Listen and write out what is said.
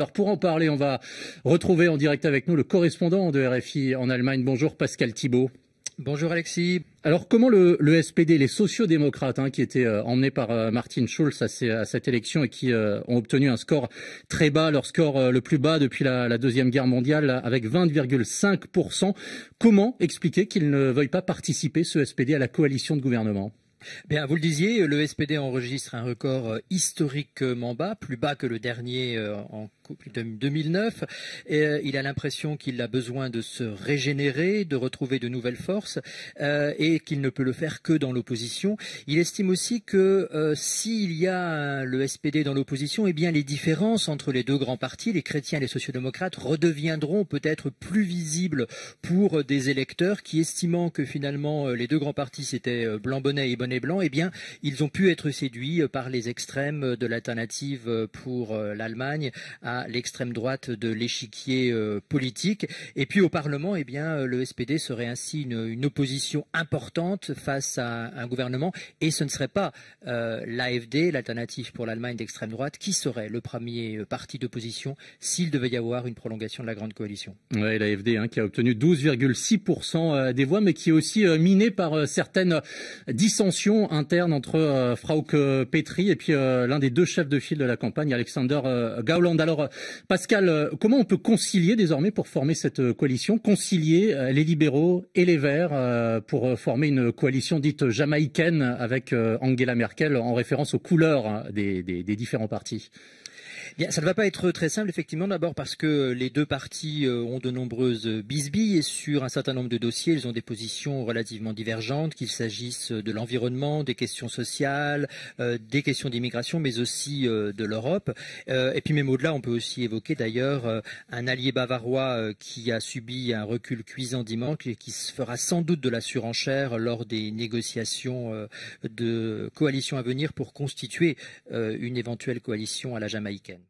Alors pour en parler, on va retrouver en direct avec nous le correspondant de RFI en Allemagne. Bonjour Pascal Thibault. Bonjour Alexis. Alors comment le, SPD, les sociodémocrates hein, qui étaient euh, emmenés par euh, Martin Schulz à, cette élection et qui euh, ont obtenu un score très bas, leur score le plus bas depuis la, la Deuxième Guerre mondiale avec 20,5%, comment expliquer qu'ils ne veuillent pas participer ce SPD à la coalition de gouvernement vous le disiez, le SPD enregistre un record euh, historiquement bas, plus bas que le dernier euh, en 2009. Et euh, il a l'impression qu'il a besoin de se régénérer, de retrouver de nouvelles forces, et qu'il ne peut le faire que dans l'opposition. Il estime aussi que s'il y a le SPD dans l'opposition, eh bien les différences entre les deux grands partis, les chrétiens et les sociodémocrates, redeviendront peut-être plus visibles pour des électeurs qui, estimant que finalement les deux grands partis c'était blanc-bonnet et bonnet les Blancs, eh bien, ils ont pu être séduits euh, par les extrêmes euh, de l'alternative euh, pour l'Allemagne à l'extrême droite de l'échiquier politique. Et puis au Parlement, eh bien, le SPD serait ainsi une, opposition importante face à un gouvernement. Et ce ne serait pas l'AFD, l'alternative pour l'Allemagne d'extrême droite, qui serait le premier parti d'opposition s'il devait y avoir une prolongation de la grande coalition. Oui, l'AFD hein, qui a obtenu 12,6% des voix, mais qui est aussi minée par certaines dissensions interne entre euh, Frauke Petri et puis euh, l'un des deux chefs de file de la campagne, Alexander euh, Gauland. Alors, euh, Pascal, comment on peut concilier désormais pour former cette coalition Concilier les libéraux et les verts pour former une coalition dite jamaïcaine avec Angela Merkel en référence aux couleurs hein, des, des différents partis ça ne va pas être très simple, effectivement, d'abord parce que les deux parties euh, ont de nombreuses euh, bisbilles et sur un certain nombre de dossiers, ils ont des positions relativement divergentes, qu'il s'agisse euh, de l'environnement, des questions sociales, des questions d'immigration, mais aussi de l'Europe. et puis même au-delà, on peut aussi évoquer d'ailleurs un allié bavarois qui a subi un recul cuisant dimanche et qui se fera sans doute de la surenchère lors des négociations de coalition à venir pour constituer une éventuelle coalition à la jamaïcaine.